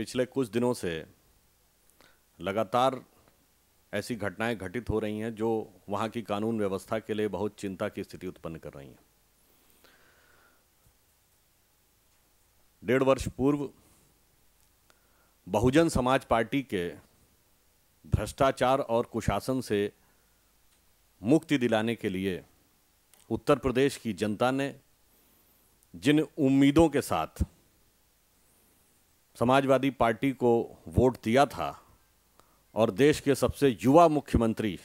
पिछले कुछ दिनों से लगातार ऐसी घटनाएं घटित हो रही हैं जो वहां की कानून व्यवस्था के लिए बहुत चिंता की स्थिति उत्पन्न कर रही हैं डेढ़ वर्ष पूर्व बहुजन समाज पार्टी के भ्रष्टाचार और कुशासन से मुक्ति दिलाने के लिए उत्तर प्रदेश की जनता ने जिन उम्मीदों के साथ समाजवादी पार्टी को वोट दिया था और देश के सबसे युवा मुख्यमंत्री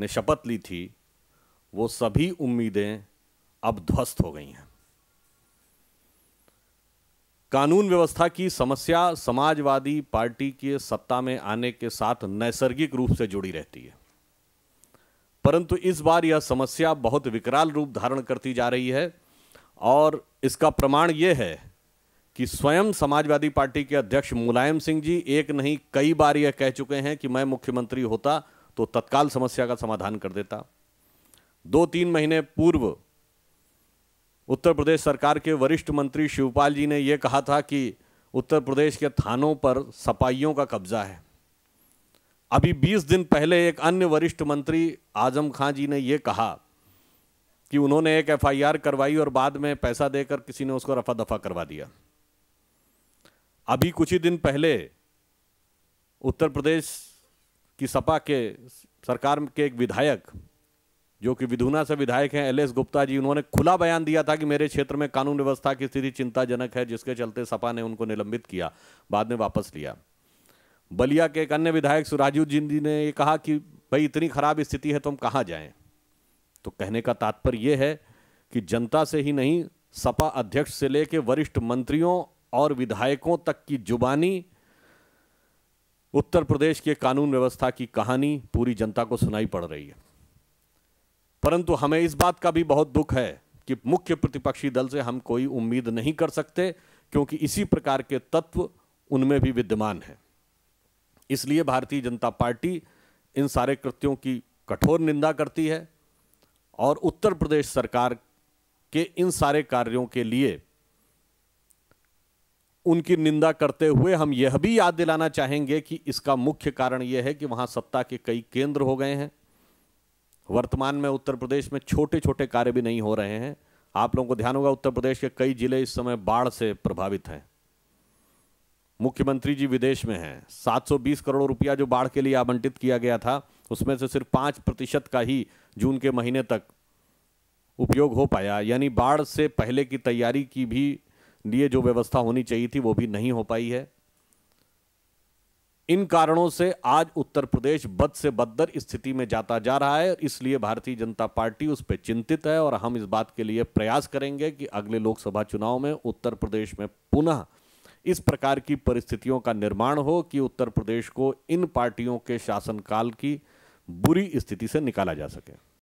ने शपथ ली थी वो सभी उम्मीदें अब ध्वस्त हो गई हैं कानून व्यवस्था की समस्या समाजवादी पार्टी के सत्ता में आने के साथ नैसर्गिक रूप से जुड़ी रहती है परंतु इस बार यह समस्या बहुत विकराल रूप धारण करती जा रही है और इसका प्रमाण यह है कि स्वयं समाजवादी पार्टी के अध्यक्ष मुलायम सिंह जी एक नहीं कई बार यह कह चुके हैं कि मैं मुख्यमंत्री होता तो तत्काल समस्या का समाधान कर देता दो तीन महीने पूर्व उत्तर प्रदेश सरकार के वरिष्ठ मंत्री शिवपाल जी ने यह कहा था कि उत्तर प्रदेश के थानों पर सपाइयों का कब्जा है अभी बीस दिन पहले एक अन्य वरिष्ठ मंत्री आजम खां जी ने यह कहा कि उन्होंने एक एफआईआर करवाई और बाद में पैसा देकर किसी ने उसको रफा दफा करवा दिया अभी कुछ ही दिन पहले उत्तर प्रदेश की सपा के सरकार के एक विधायक जो कि विधुना से विधायक हैं एल एस गुप्ता जी उन्होंने खुला बयान दिया था कि मेरे क्षेत्र में कानून व्यवस्था की स्थिति चिंताजनक है जिसके चलते सपा ने उनको निलंबित किया बाद में वापस लिया बलिया के एक अन्य विधायक सुराजू जी ने ये कहा कि भाई इतनी खराब स्थिति है तो हम कहाँ जाएं तो कहने का तात्पर्य यह है कि जनता से ही नहीं सपा अध्यक्ष से लेकर वरिष्ठ मंत्रियों और विधायकों तक की जुबानी उत्तर प्रदेश के कानून व्यवस्था की कहानी पूरी जनता को सुनाई पड़ रही है परंतु हमें इस बात का भी बहुत दुख है कि मुख्य प्रतिपक्षी दल से हम कोई उम्मीद नहीं कर सकते क्योंकि इसी प्रकार के तत्व उनमें भी विद्यमान हैं इसलिए भारतीय जनता पार्टी इन सारे कृत्यों की कठोर निंदा करती है और उत्तर प्रदेश सरकार के इन सारे कार्यों के लिए उनकी निंदा करते हुए हम यह भी याद दिलाना चाहेंगे कि इसका मुख्य कारण यह है कि वहां सत्ता के कई केंद्र हो गए हैं वर्तमान में उत्तर प्रदेश में छोटे छोटे कार्य भी नहीं हो रहे हैं आप लोगों को ध्यान होगा उत्तर प्रदेश के कई जिले इस समय बाढ़ से प्रभावित हैं मुख्यमंत्री जी विदेश में हैं 720 करोड़ रुपया जो बाढ़ के लिए आवंटित किया गया था उसमें से सिर्फ पाँच प्रतिशत का ही जून के महीने तक उपयोग हो पाया यानी बाढ़ से पहले की तैयारी की भी लिए जो व्यवस्था होनी चाहिए थी वो भी नहीं हो पाई है इन कारणों से आज उत्तर प्रदेश बद से बदतर स्थिति में जाता जा रहा है इसलिए भारतीय जनता पार्टी उस पर चिंतित है और हम इस बात के लिए प्रयास करेंगे कि अगले लोकसभा चुनाव में उत्तर प्रदेश में पुनः इस प्रकार की परिस्थितियों का निर्माण हो कि उत्तर प्रदेश को इन पार्टियों के शासनकाल की बुरी स्थिति से निकाला जा सके